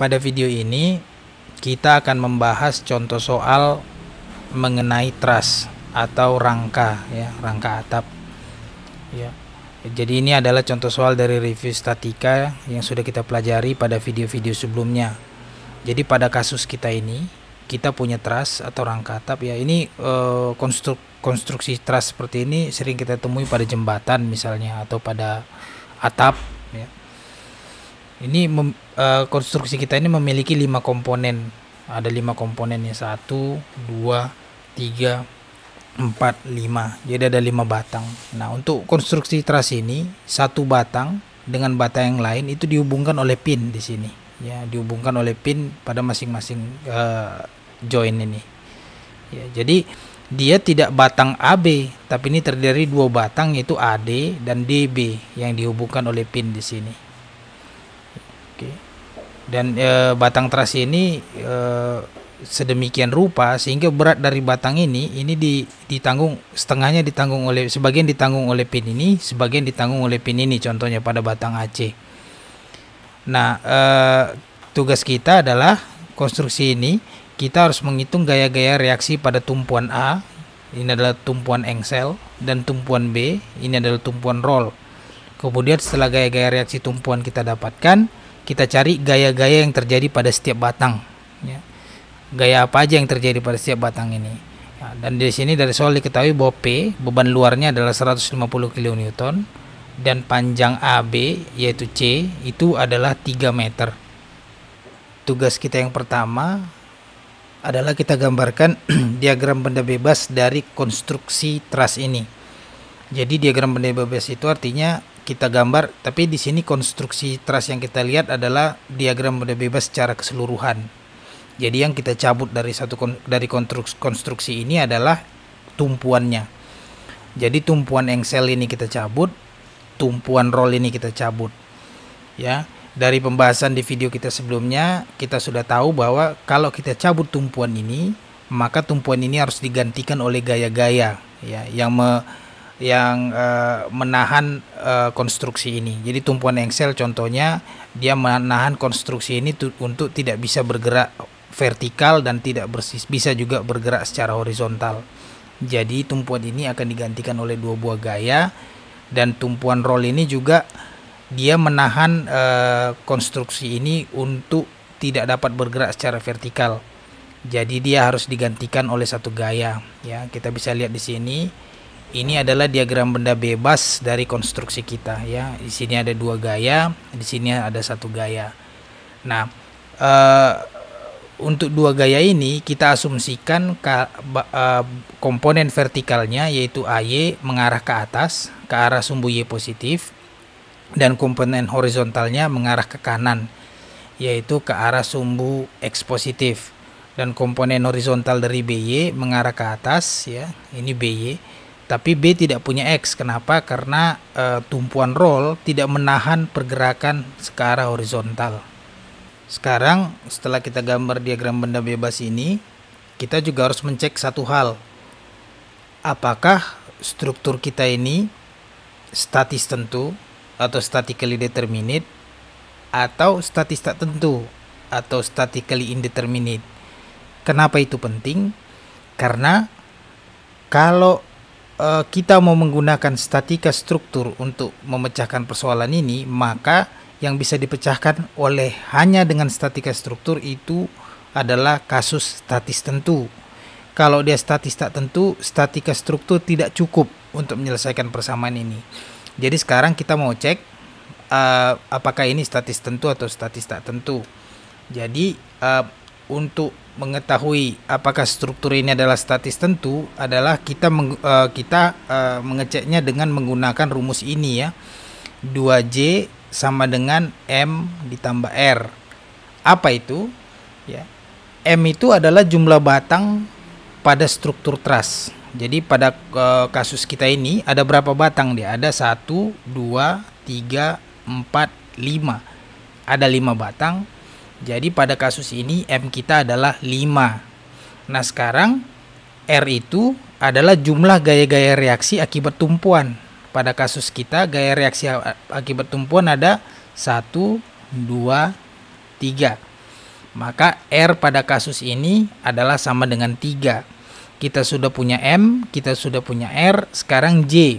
Pada video ini kita akan membahas contoh soal mengenai truss atau rangka ya, rangka atap. Ya. Jadi ini adalah contoh soal dari review statika yang sudah kita pelajari pada video-video sebelumnya. Jadi pada kasus kita ini kita punya truss atau rangka atap ya. Ini eh, konstruk konstruksi truss seperti ini sering kita temui pada jembatan misalnya atau pada atap ya ini mem, uh, konstruksi kita ini memiliki lima komponen ada lima komponen komponennya satu dua tiga empat lima jadi ada lima batang nah untuk konstruksi teras ini satu batang dengan batang yang lain itu dihubungkan oleh pin di sini ya dihubungkan oleh pin pada masing-masing uh, join ini ya jadi dia tidak batang AB, tapi ini terdiri dua batang yaitu AD dan DB yang dihubungkan oleh pin di sini. Oke. Dan e, batang terasi ini e, sedemikian rupa sehingga berat dari batang ini ini ditanggung setengahnya ditanggung oleh sebagian ditanggung oleh pin ini, sebagian ditanggung oleh pin ini contohnya pada batang AC. Nah, e, tugas kita adalah konstruksi ini kita harus menghitung gaya-gaya reaksi pada tumpuan A. Ini adalah tumpuan engsel dan tumpuan B, ini adalah tumpuan roll. Kemudian setelah gaya-gaya reaksi tumpuan kita dapatkan, kita cari gaya-gaya yang terjadi pada setiap batang ya. gaya apa aja yang terjadi pada setiap batang ini ya, dan di sini dari soal diketahui bahwa P beban luarnya adalah 150 kN dan panjang AB yaitu C itu adalah 3 meter tugas kita yang pertama adalah kita gambarkan diagram benda bebas dari konstruksi truss ini jadi diagram benda bebas itu artinya kita gambar, tapi di sini konstruksi truss yang kita lihat adalah diagram benda bebas secara keseluruhan. Jadi yang kita cabut dari satu dari konstruksi ini adalah tumpuannya. Jadi tumpuan engsel ini kita cabut, tumpuan roll ini kita cabut. Ya, dari pembahasan di video kita sebelumnya, kita sudah tahu bahwa kalau kita cabut tumpuan ini, maka tumpuan ini harus digantikan oleh gaya-gaya ya yang me yang uh, menahan uh, konstruksi ini. Jadi tumpuan engsel contohnya dia menahan konstruksi ini untuk tidak bisa bergerak vertikal dan tidak bersis bisa juga bergerak secara horizontal. Jadi tumpuan ini akan digantikan oleh dua buah gaya dan tumpuan roll ini juga dia menahan uh, konstruksi ini untuk tidak dapat bergerak secara vertikal. Jadi dia harus digantikan oleh satu gaya ya. Kita bisa lihat di sini ini adalah diagram benda bebas dari konstruksi kita ya. Di sini ada dua gaya, di sini ada satu gaya. Nah, uh, untuk dua gaya ini kita asumsikan eh, komponen vertikalnya yaitu AY mengarah ke atas ke arah sumbu Y positif dan komponen horizontalnya mengarah ke kanan yaitu ke arah sumbu X positif dan komponen horizontal dari BY mengarah ke atas ya. Ini BY tapi B tidak punya X. Kenapa? Karena e, tumpuan roll tidak menahan pergerakan secara horizontal. Sekarang setelah kita gambar diagram benda bebas ini, kita juga harus mencek satu hal. Apakah struktur kita ini statis tentu atau statically determinate atau statis tak tentu atau statically indeterminate. Kenapa itu penting? Karena kalau uh, kita mau menggunakan statika struktur untuk memecahkan persoalan ini, maka yang bisa dipecahkan oleh hanya dengan statika struktur itu adalah kasus statis tentu. Kalau dia statis tak tentu, statika struktur tidak cukup untuk menyelesaikan persamaan ini. Jadi sekarang kita mau cek uh, apakah ini statis tentu atau statis tak tentu. Jadi uh, untuk mengetahui apakah struktur ini adalah statis tentu adalah kita meng, uh, kita uh, mengeceknya dengan menggunakan rumus ini ya. 2J sama dengan M ditambah R. Apa itu? Ya. M itu adalah jumlah batang pada struktur truss. Jadi pada uh, kasus kita ini ada berapa batang dia? Ada 1 2 3 4 5. Ada 5 batang jadi pada kasus ini M kita adalah 5. Nah sekarang R itu adalah jumlah gaya-gaya reaksi akibat tumpuan. Pada kasus kita gaya reaksi akibat tumpuan ada 1, 2, 3. Maka R pada kasus ini adalah sama dengan 3. Kita sudah punya M, kita sudah punya R, sekarang J.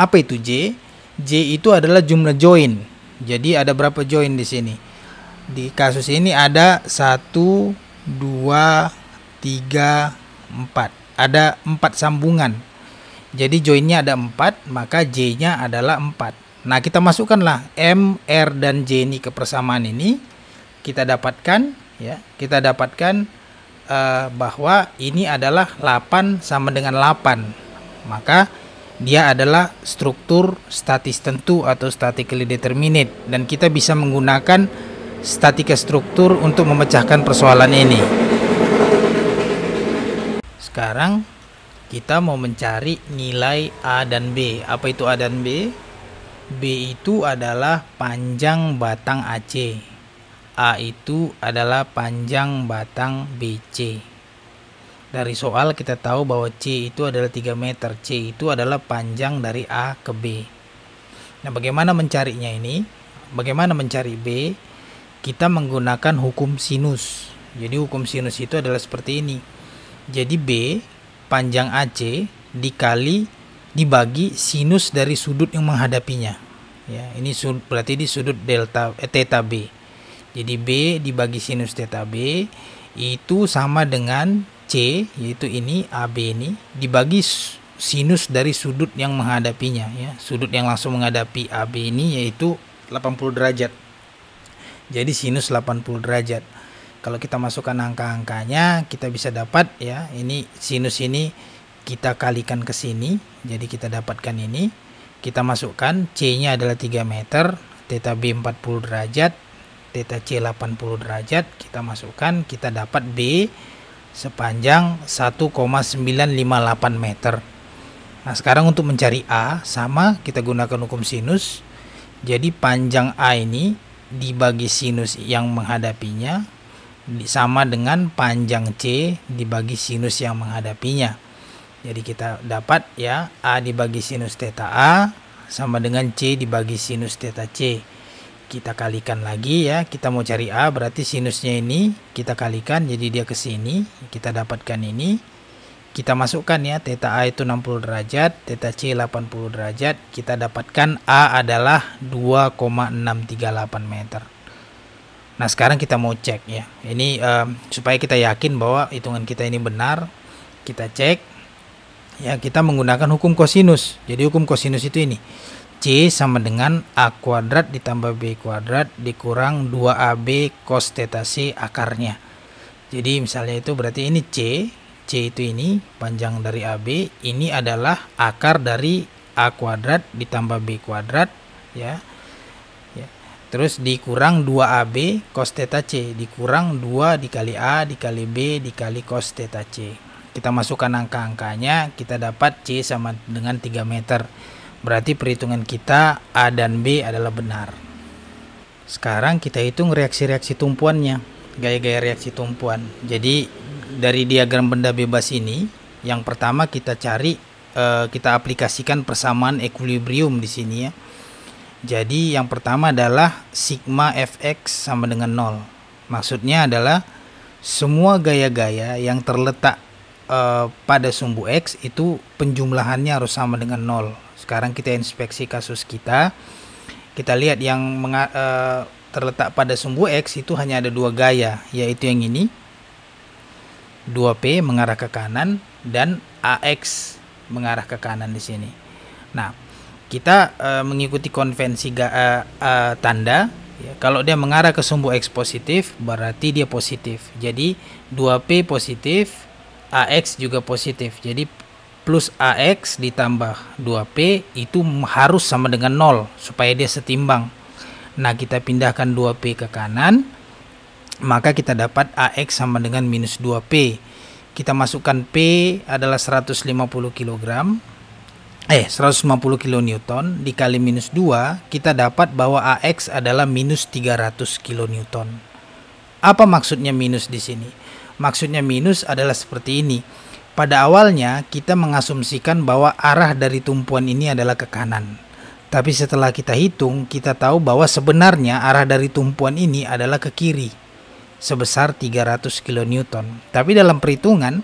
Apa itu J? J itu adalah jumlah join. Jadi ada berapa join di sini? di kasus ini ada 1 2 3 4. Ada 4 sambungan. Jadi joinnya ada 4, maka J-nya adalah 4. Nah, kita masukkanlah M, R dan J ini ke persamaan ini. Kita dapatkan ya, kita dapatkan uh, bahwa ini adalah 8 sama dengan 8. Maka dia adalah struktur statis tentu atau statically determinate dan kita bisa menggunakan statika struktur untuk memecahkan persoalan ini. Sekarang kita mau mencari nilai A dan B. Apa itu A dan B? B itu adalah panjang batang AC. A itu adalah panjang batang BC. Dari soal kita tahu bahwa C itu adalah 3 meter. C itu adalah panjang dari A ke B. Nah, bagaimana mencarinya ini? Bagaimana mencari B? kita menggunakan hukum sinus. Jadi hukum sinus itu adalah seperti ini. Jadi B panjang AC dikali dibagi sinus dari sudut yang menghadapinya. Ya, ini sudut, berarti di sudut delta eh, theta B. Jadi B dibagi sinus theta B itu sama dengan C yaitu ini AB ini dibagi sinus dari sudut yang menghadapinya ya. Sudut yang langsung menghadapi AB ini yaitu 80 derajat. Jadi sinus 80 derajat. Kalau kita masukkan angka-angkanya, kita bisa dapat ya, ini sinus ini kita kalikan ke sini. Jadi kita dapatkan ini. Kita masukkan C-nya adalah 3 meter, theta B 40 derajat, theta C 80 derajat. Kita masukkan, kita dapat B sepanjang 1,958 meter. Nah, sekarang untuk mencari A sama kita gunakan hukum sinus. Jadi panjang A ini dibagi sinus yang menghadapinya sama dengan panjang C dibagi sinus yang menghadapinya. Jadi kita dapat ya A dibagi sinus theta A sama dengan C dibagi sinus theta C. Kita kalikan lagi ya, kita mau cari A berarti sinusnya ini kita kalikan jadi dia ke sini, kita dapatkan ini kita masukkan ya theta A itu 60 derajat, theta C 80 derajat, kita dapatkan A adalah 2,638 meter. Nah, sekarang kita mau cek ya. Ini uh, supaya kita yakin bahwa hitungan kita ini benar, kita cek ya kita menggunakan hukum kosinus. Jadi hukum kosinus itu ini. C sama dengan A kuadrat ditambah B kuadrat dikurang 2AB cos theta C akarnya. Jadi misalnya itu berarti ini C C itu ini panjang dari AB ini adalah akar dari A kuadrat ditambah B kuadrat ya. ya. Terus dikurang 2AB cos theta C dikurang 2 dikali A dikali B dikali cos theta C. Kita masukkan angka-angkanya kita dapat C sama dengan 3 meter. Berarti perhitungan kita A dan B adalah benar. Sekarang kita hitung reaksi-reaksi tumpuannya, gaya-gaya reaksi tumpuan. Jadi dari diagram benda bebas ini, yang pertama kita cari eh, kita aplikasikan persamaan equilibrium di sini ya. Jadi yang pertama adalah sigma fx sama dengan 0. Maksudnya adalah semua gaya-gaya yang terletak eh, pada sumbu x itu penjumlahannya harus sama dengan 0. Sekarang kita inspeksi kasus kita. Kita lihat yang eh, terletak pada sumbu x itu hanya ada dua gaya, yaitu yang ini 2P mengarah ke kanan dan AX mengarah ke kanan di sini. Nah, kita e, mengikuti konvensi ga, e, e, tanda. Ya, kalau dia mengarah ke sumbu X positif, berarti dia positif. Jadi 2P positif, AX juga positif. Jadi plus AX ditambah 2P itu harus sama dengan 0 supaya dia setimbang. Nah, kita pindahkan 2P ke kanan maka kita dapat AX sama dengan minus 2P. Kita masukkan P adalah 150 kg, eh 150 kilonewton dikali minus 2, kita dapat bahwa AX adalah minus 300 kilonewton. Apa maksudnya minus di sini? Maksudnya minus adalah seperti ini. Pada awalnya kita mengasumsikan bahwa arah dari tumpuan ini adalah ke kanan. Tapi setelah kita hitung, kita tahu bahwa sebenarnya arah dari tumpuan ini adalah ke kiri sebesar 300 kilonewton. Tapi dalam perhitungan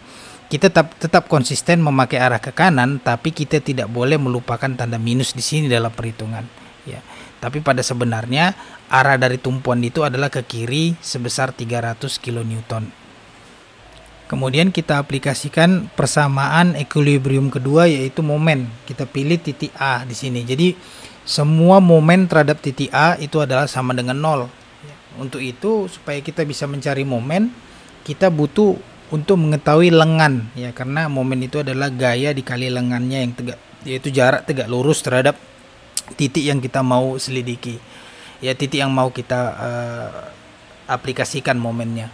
kita tetap tetap konsisten memakai arah ke kanan, tapi kita tidak boleh melupakan tanda minus di sini dalam perhitungan. Ya. Tapi pada sebenarnya arah dari tumpuan itu adalah ke kiri sebesar 300 kilonewton. Kemudian kita aplikasikan persamaan equilibrium kedua yaitu momen. Kita pilih titik A di sini. Jadi semua momen terhadap titik A itu adalah sama dengan 0 untuk itu supaya kita bisa mencari momen, kita butuh untuk mengetahui lengan ya karena momen itu adalah gaya dikali lengannya yang tegak yaitu jarak tegak lurus terhadap titik yang kita mau selidiki. Ya titik yang mau kita uh, aplikasikan momennya.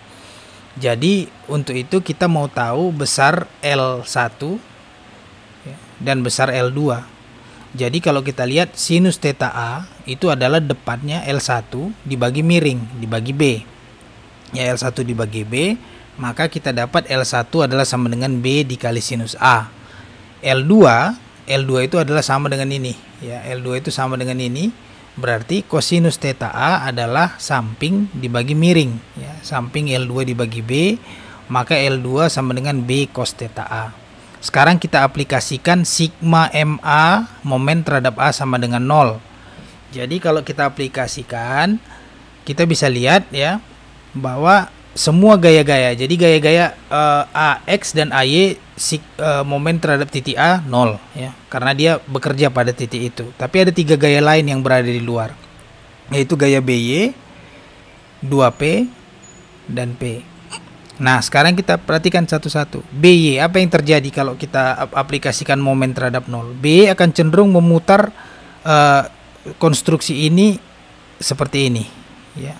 Jadi untuk itu kita mau tahu besar L1 ya, dan besar L2. Jadi kalau kita lihat sinus theta A itu adalah depannya L1 dibagi miring, dibagi B. Ya L1 dibagi B, maka kita dapat L1 adalah sama dengan B dikali sinus A. L2, L2 itu adalah sama dengan ini. Ya, L2 itu sama dengan ini. Berarti kosinus theta A adalah samping dibagi miring. Ya, samping L2 dibagi B, maka L2 sama dengan B cos theta A. Sekarang kita aplikasikan sigma MA momen terhadap A sama dengan 0. Jadi kalau kita aplikasikan, kita bisa lihat ya bahwa semua gaya-gaya. Jadi gaya-gaya uh, eh, AX dan AY si, uh, eh, momen terhadap titik A 0 ya, karena dia bekerja pada titik itu. Tapi ada tiga gaya lain yang berada di luar, yaitu gaya BY, 2P, dan P. Nah, sekarang kita perhatikan satu-satu. BY apa yang terjadi kalau kita aplikasikan momen terhadap 0? BY akan cenderung memutar uh, konstruksi ini seperti ini ya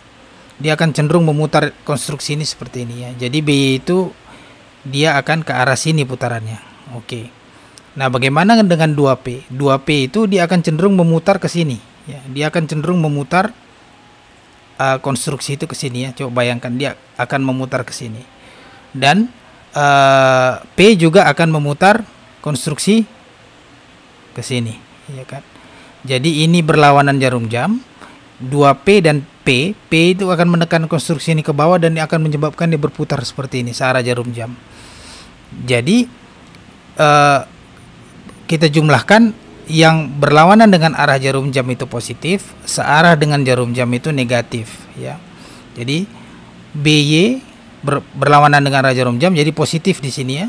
dia akan cenderung memutar konstruksi ini seperti ini ya jadi B itu dia akan ke arah sini putarannya oke nah bagaimana dengan 2P 2P itu dia akan cenderung memutar ke sini ya dia akan cenderung memutar uh, konstruksi itu ke sini ya coba bayangkan dia akan memutar ke sini dan uh, P juga akan memutar konstruksi ke sini ya kan jadi ini berlawanan jarum jam. 2P dan P, P itu akan menekan konstruksi ini ke bawah dan akan menyebabkan dia berputar seperti ini searah jarum jam. Jadi uh, kita jumlahkan yang berlawanan dengan arah jarum jam itu positif, searah dengan jarum jam itu negatif, ya. Jadi BY ber, berlawanan dengan arah jarum jam jadi positif di sini ya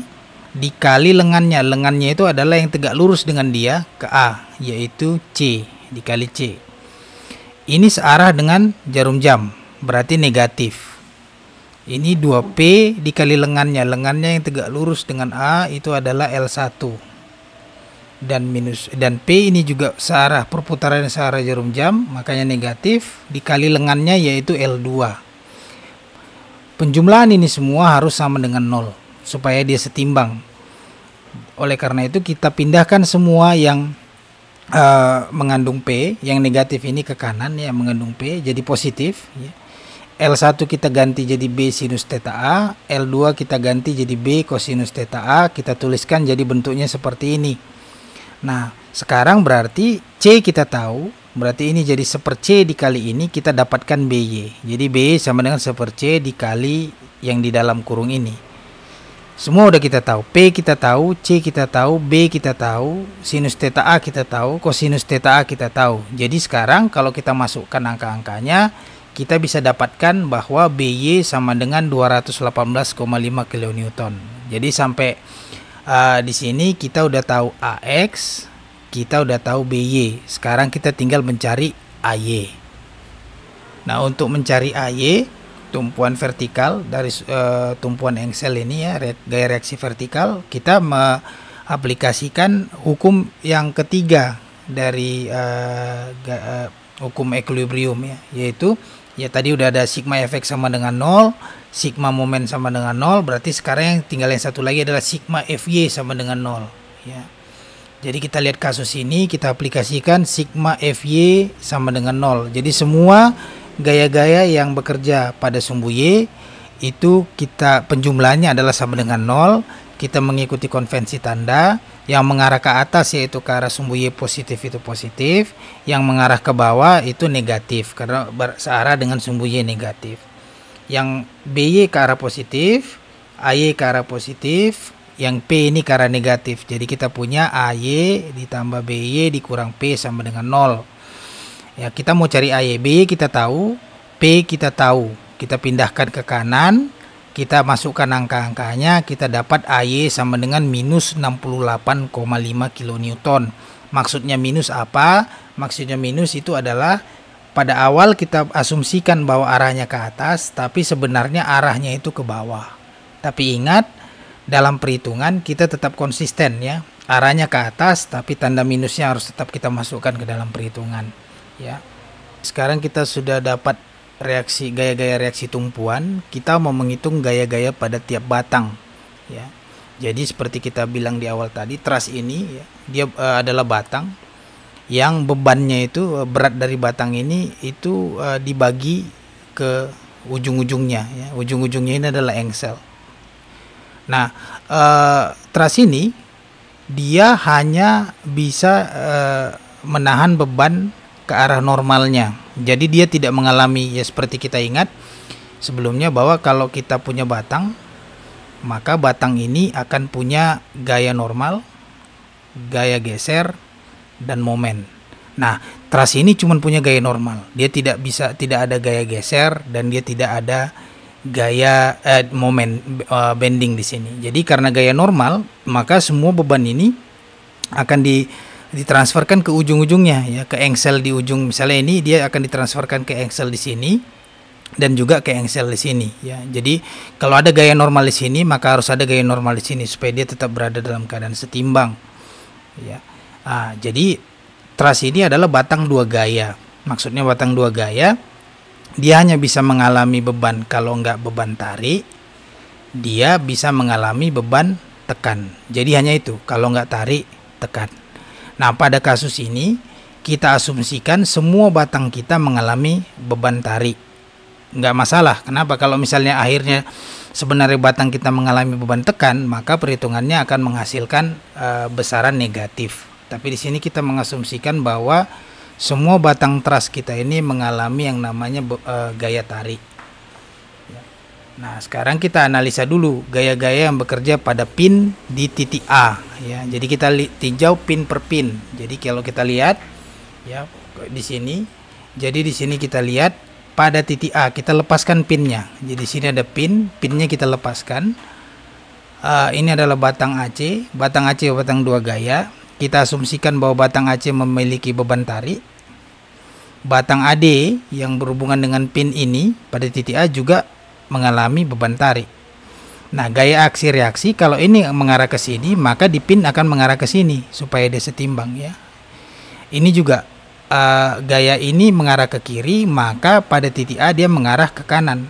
dikali lengannya. Lengannya itu adalah yang tegak lurus dengan dia ke A, yaitu C dikali C. Ini searah dengan jarum jam, berarti negatif. Ini 2P dikali lengannya. Lengannya yang tegak lurus dengan A itu adalah L1. Dan minus dan P ini juga searah perputaran searah jarum jam, makanya negatif dikali lengannya yaitu L2. Penjumlahan ini semua harus sama dengan 0 supaya dia setimbang. Oleh karena itu kita pindahkan semua yang uh, mengandung P, yang negatif ini ke kanan yang mengandung P jadi positif ya. L1 kita ganti jadi B sinus theta A, L2 kita ganti jadi B cosinus theta A, kita tuliskan jadi bentuknya seperti ini. Nah, sekarang berarti C kita tahu, berarti ini jadi seper C dikali ini kita dapatkan BY. Jadi B sama dengan seper C dikali yang di dalam kurung ini. Semua udah kita tahu. P kita tahu, C kita tahu, B kita tahu, sinus theta A kita tahu, kosinus theta A kita tahu. Jadi sekarang kalau kita masukkan angka-angkanya, kita bisa dapatkan bahwa BY sama dengan 218,5 kN. Jadi sampai uh, di sini kita udah tahu AX, kita udah tahu BY. Sekarang kita tinggal mencari AY. Nah, untuk mencari AY, tumpuan vertikal dari uh, tumpuan engsel ini ya re gaya reaksi vertikal kita mengaplikasikan hukum yang ketiga dari uh, uh, hukum equilibrium ya yaitu ya tadi udah ada sigma efek sama dengan nol sigma momen sama dengan nol berarti sekarang yang tinggal yang satu lagi adalah sigma fy sama dengan nol ya jadi kita lihat kasus ini kita aplikasikan sigma fy sama dengan nol jadi semua gaya-gaya yang bekerja pada sumbu Y itu kita penjumlahnya adalah sama dengan 0 kita mengikuti konvensi tanda yang mengarah ke atas yaitu ke arah sumbu Y positif itu positif yang mengarah ke bawah itu negatif karena searah dengan sumbu Y negatif yang BY ke arah positif AY ke arah positif yang P ini ke arah negatif jadi kita punya AY ditambah BY dikurang P sama dengan 0 Ya, kita mau cari AYB kita tahu, P kita tahu. Kita pindahkan ke kanan, kita masukkan angka-angkanya, kita dapat AY sama dengan minus 68,5 kilonewton. Maksudnya minus apa? Maksudnya minus itu adalah pada awal kita asumsikan bahwa arahnya ke atas, tapi sebenarnya arahnya itu ke bawah. Tapi ingat, dalam perhitungan kita tetap konsisten ya. Arahnya ke atas, tapi tanda minusnya harus tetap kita masukkan ke dalam perhitungan ya. Sekarang kita sudah dapat reaksi gaya-gaya reaksi tumpuan, kita mau menghitung gaya-gaya pada tiap batang ya. Jadi seperti kita bilang di awal tadi, truss ini ya, dia uh, adalah batang yang bebannya itu eh, berat dari batang ini itu uh, dibagi ke ujung-ujungnya ya. Ujung-ujungnya ini adalah engsel. Nah, uh, truss ini dia hanya bisa uh, menahan beban ke arah normalnya. Jadi dia tidak mengalami ya seperti kita ingat sebelumnya bahwa kalau kita punya batang maka batang ini akan punya gaya normal, gaya geser dan momen. Nah, teras ini cuma punya gaya normal. Dia tidak bisa tidak ada gaya geser dan dia tidak ada gaya eh, momen uh, bending di sini. Jadi karena gaya normal, maka semua beban ini akan di ditransferkan ke ujung-ujungnya ya ke engsel di ujung misalnya ini dia akan ditransferkan ke engsel di sini dan juga ke engsel di sini ya. Jadi kalau ada gaya normal di sini maka harus ada gaya normal di sini supaya dia tetap berada dalam keadaan setimbang ya. Ah, jadi tras ini adalah batang dua gaya. Maksudnya batang dua gaya dia hanya bisa mengalami beban kalau enggak beban tarik dia bisa mengalami beban tekan. Jadi hanya itu kalau enggak tarik tekan. Nah, pada kasus ini kita asumsikan semua batang kita mengalami beban tarik. Nggak masalah. Kenapa? Kalau misalnya akhirnya sebenarnya batang kita mengalami beban tekan, maka perhitungannya akan menghasilkan e, besaran negatif. Tapi di sini kita mengasumsikan bahwa semua batang truss kita ini mengalami yang namanya e, gaya tarik. Nah, sekarang kita analisa dulu gaya-gaya yang bekerja pada pin di titik A ya. Jadi kita tinjau pin per pin. Jadi kalau kita lihat ya di sini. Jadi di sini kita lihat pada titik A kita lepaskan pinnya. Jadi di sini ada pin, pinnya kita lepaskan. Uh, ini adalah batang AC, batang AC batang dua gaya. Kita asumsikan bahwa batang AC memiliki beban tarik. Batang AD yang berhubungan dengan pin ini pada titik A juga mengalami beban tarik. Nah, gaya aksi reaksi kalau ini mengarah ke sini, maka di pin akan mengarah ke sini supaya dia setimbang ya. Ini juga uh, gaya ini mengarah ke kiri, maka pada titik A dia mengarah ke kanan.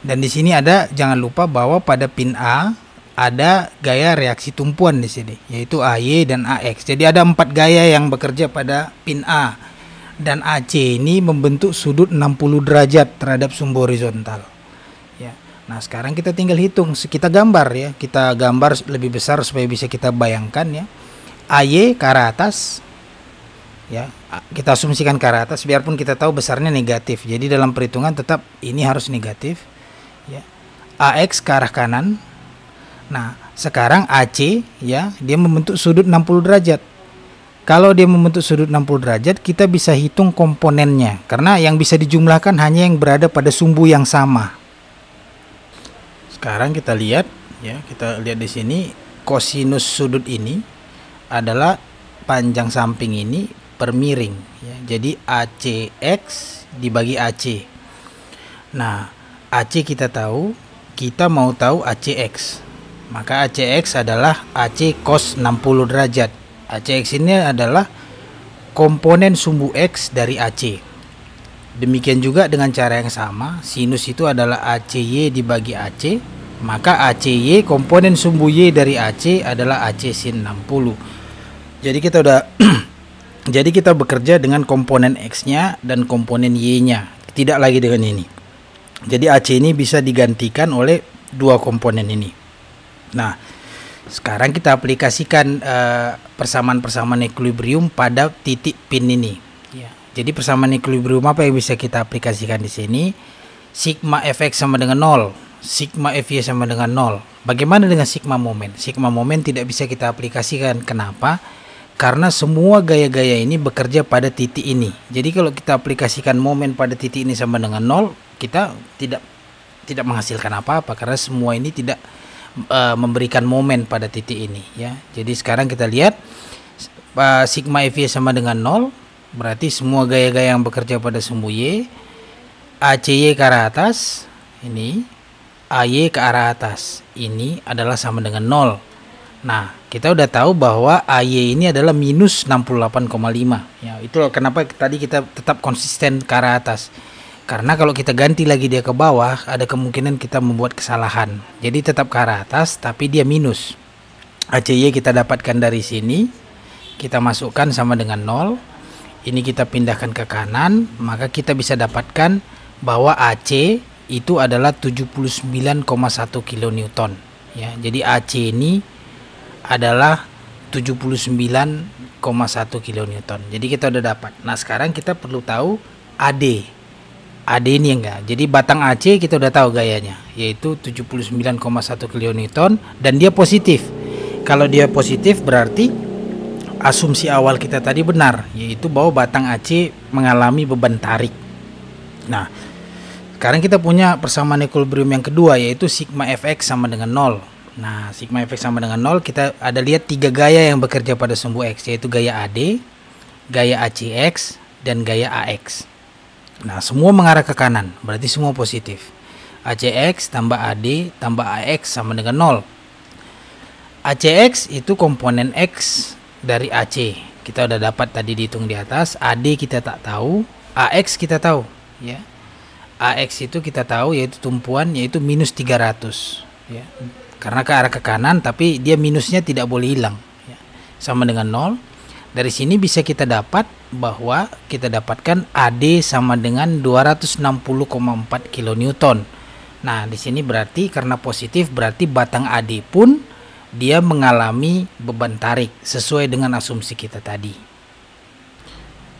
Dan di sini ada jangan lupa bahwa pada pin A ada gaya reaksi tumpuan di sini, yaitu AY dan AX. Jadi ada empat gaya yang bekerja pada pin A. Dan AC ini membentuk sudut 60 derajat terhadap sumbu horizontal. Nah sekarang kita tinggal hitung, kita gambar ya, kita gambar lebih besar supaya bisa kita bayangkan ya. AY ke arah atas, ya kita asumsikan ke arah atas, biarpun kita tahu besarnya negatif. Jadi dalam perhitungan tetap ini harus negatif. Ya. AX ke arah kanan. Nah sekarang AC ya dia membentuk sudut 60 derajat. Kalau dia membentuk sudut 60 derajat, kita bisa hitung komponennya. Karena yang bisa dijumlahkan hanya yang berada pada sumbu yang sama sekarang kita lihat ya, kita lihat di sini kosinus sudut ini adalah panjang samping ini per miring ya. Jadi ACX dibagi AC. Nah, AC kita tahu, kita mau tahu ACX. Maka ACX adalah AC cos 60 derajat. ACX ini adalah komponen sumbu X dari AC. Demikian juga dengan cara yang sama, sinus itu adalah ACY dibagi AC maka ACY komponen sumbu Y dari AC adalah AC sin 60. Jadi kita udah jadi kita bekerja dengan komponen X-nya dan komponen Y-nya, tidak lagi dengan ini. Jadi AC ini bisa digantikan oleh dua komponen ini. Nah, sekarang kita aplikasikan eh, persamaan-persamaan equilibrium pada titik pin ini. Ya. Jadi persamaan equilibrium apa yang bisa kita aplikasikan di sini? Sigma fx sama dengan 0 sigma FY sama dengan 0. Bagaimana dengan sigma momen? Sigma momen tidak bisa kita aplikasikan. Kenapa? Karena semua gaya-gaya ini bekerja pada titik ini. Jadi kalau kita aplikasikan momen pada titik ini sama dengan 0, kita tidak tidak menghasilkan apa-apa karena semua ini tidak uh, memberikan momen pada titik ini ya. Jadi sekarang kita lihat uh, sigma FY sama dengan 0 berarti semua gaya-gaya yang bekerja pada sumbu Y ACY ke arah atas ini AY ke arah atas. Ini adalah sama dengan 0. Nah, kita udah tahu bahwa AY ini adalah minus 68,5. Ya, itu kenapa tadi kita tetap konsisten ke arah atas. Karena kalau kita ganti lagi dia ke bawah, ada kemungkinan kita membuat kesalahan. Jadi tetap ke arah atas, tapi dia minus. ACY kita dapatkan dari sini. Kita masukkan sama dengan 0. Ini kita pindahkan ke kanan, maka kita bisa dapatkan bahwa AC itu adalah 79,1 kilonewton ya. Jadi AC ini adalah 79,1 kilonewton. Jadi kita udah dapat. Nah, sekarang kita perlu tahu AD. AD ini enggak. Jadi batang AC kita udah tahu gayanya yaitu 79,1 kilonewton dan dia positif. Kalau dia positif berarti asumsi awal kita tadi benar yaitu bahwa batang AC mengalami beban tarik. Nah, sekarang kita punya persamaan equilibrium yang kedua yaitu sigma fx sama dengan 0. Nah, sigma fx sama dengan 0 kita ada lihat tiga gaya yang bekerja pada sumbu x yaitu gaya AD, gaya ACX, dan gaya AX. Nah, semua mengarah ke kanan, berarti semua positif. ACX tambah AD tambah AX sama dengan 0. ACX itu komponen X dari AC. Kita udah dapat tadi dihitung di atas, AD kita tak tahu, AX kita tahu, ya. AX itu kita tahu yaitu tumpuan yaitu minus 300 ya. karena ke arah ke kanan tapi dia minusnya tidak boleh hilang ya. sama dengan 0 dari sini bisa kita dapat bahwa kita dapatkan AD sama dengan 260,4 kN nah di sini berarti karena positif berarti batang AD pun dia mengalami beban tarik sesuai dengan asumsi kita tadi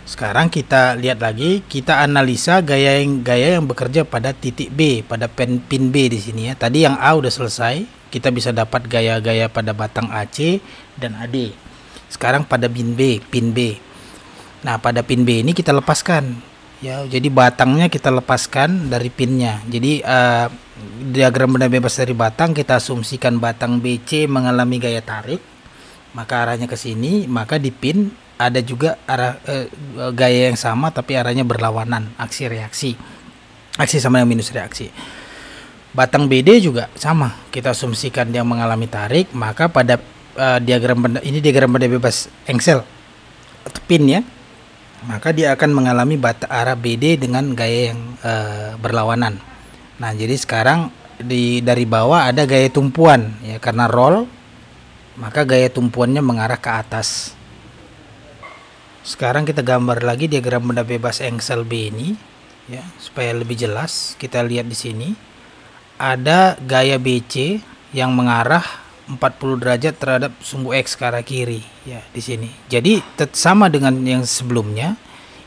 sekarang kita lihat lagi, kita analisa gaya yang gaya yang bekerja pada titik B, pada pin, pin B di sini ya. Tadi yang A sudah selesai, kita bisa dapat gaya-gaya pada batang AC dan AD. Sekarang pada pin B, pin B. Nah, pada pin B ini kita lepaskan. Ya, jadi batangnya kita lepaskan dari pinnya. Jadi uh, diagram benda bebas dari batang kita asumsikan batang BC mengalami gaya tarik, maka arahnya ke sini, maka di pin ada juga arah eh, gaya yang sama tapi arahnya berlawanan aksi reaksi aksi sama yang minus reaksi batang BD juga sama kita asumsikan dia mengalami tarik maka pada eh, diagram benda, ini diagram benda bebas engsel pin ya maka dia akan mengalami arah BD dengan gaya yang eh, berlawanan nah jadi sekarang di dari bawah ada gaya tumpuan ya karena roll maka gaya tumpuannya mengarah ke atas sekarang kita gambar lagi diagram benda bebas engsel B ini ya supaya lebih jelas kita lihat di sini ada gaya BC yang mengarah 40 derajat terhadap sumbu X ke arah kiri ya di sini jadi sama dengan yang sebelumnya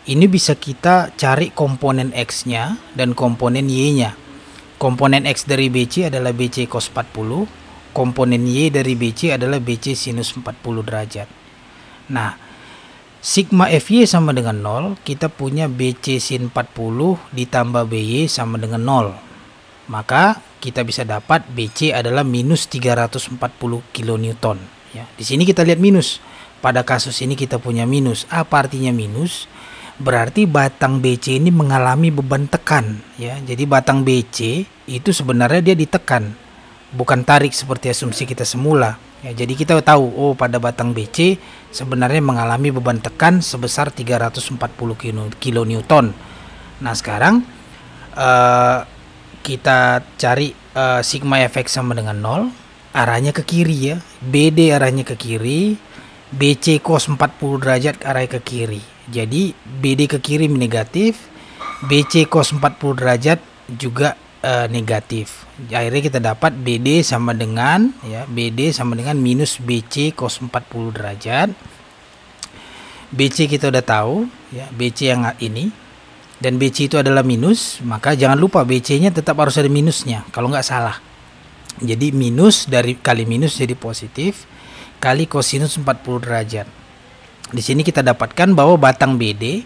ini bisa kita cari komponen X nya dan komponen Y nya komponen X dari BC adalah BC cos 40 komponen Y dari BC adalah BC sinus 40 derajat nah Sigma FY sama dengan 0, kita punya BC sin 40 ditambah BY sama dengan 0. Maka kita bisa dapat BC adalah minus 340 kN. Ya, di sini kita lihat minus. Pada kasus ini kita punya minus. Apa artinya minus? Berarti batang BC ini mengalami beban tekan. Ya, jadi batang BC itu sebenarnya dia ditekan, bukan tarik seperti asumsi kita semula. Ya, jadi kita tahu, oh pada batang BC sebenarnya mengalami beban tekan sebesar 340 newton. Nah sekarang uh, kita cari uh, sigma efek sama dengan 0 arahnya ke kiri ya BD arahnya ke kiri BC cos 40 derajat arah ke kiri jadi BD ke kiri negatif BC cos 40 derajat juga uh, negatif akhirnya kita dapat BD sama dengan ya BD sama dengan minus BC cos 40 derajat BC kita udah tahu ya BC yang ini dan BC itu adalah minus maka jangan lupa BC nya tetap harus ada minusnya kalau nggak salah jadi minus dari kali minus jadi positif kali kosinus 40 derajat di sini kita dapatkan bahwa batang BD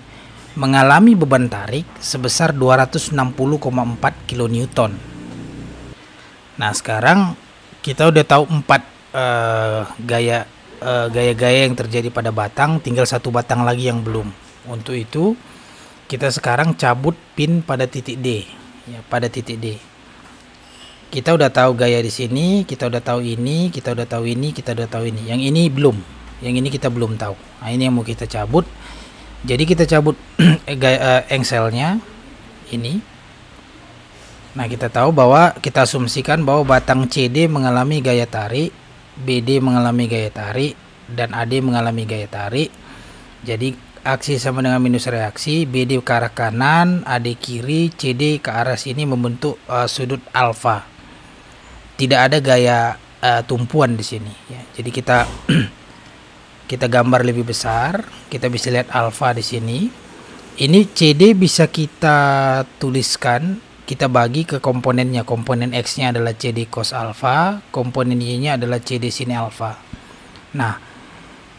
mengalami beban tarik sebesar 260,4 kN Nah sekarang kita udah tahu empat uh, gaya uh, gaya-gaya yang terjadi pada batang, tinggal satu batang lagi yang belum. Untuk itu kita sekarang cabut pin pada titik D, ya pada titik D. Kita udah tahu gaya di sini, kita udah tahu ini, kita udah tahu ini, kita udah tahu ini. Yang ini belum, yang ini kita belum tahu. Nah ini yang mau kita cabut. Jadi kita cabut eh, engselnya ini Nah, kita tahu bahwa kita asumsikan bahwa batang CD mengalami gaya tarik, BD mengalami gaya tarik, dan AD mengalami gaya tarik. Jadi, aksi sama dengan minus reaksi, BD ke arah kanan, AD kiri, CD ke arah sini membentuk uh, sudut alfa. Tidak ada gaya uh, tumpuan di sini. Ya. Jadi, kita kita gambar lebih besar, kita bisa lihat alfa di sini. Ini CD bisa kita tuliskan kita bagi ke komponennya. Komponen X-nya adalah CD cos alpha, komponen Y-nya adalah CD sin alpha. Nah,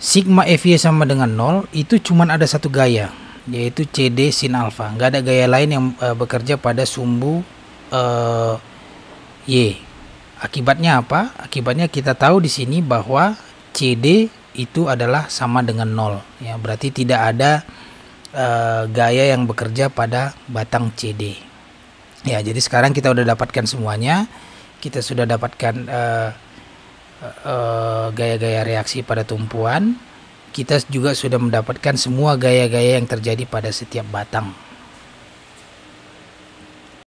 sigma FY sama dengan 0 itu cuman ada satu gaya, yaitu CD sin alpha. Nggak ada gaya lain yang uh, bekerja pada sumbu uh, Y. Akibatnya apa? Akibatnya kita tahu di sini bahwa CD itu adalah sama dengan 0. Ya, berarti tidak ada uh, gaya yang bekerja pada batang CD. Ya, jadi sekarang kita sudah dapatkan semuanya. Kita sudah dapatkan uh, uh, gaya-gaya reaksi pada tumpuan. Kita juga sudah mendapatkan semua gaya-gaya yang terjadi pada setiap batang.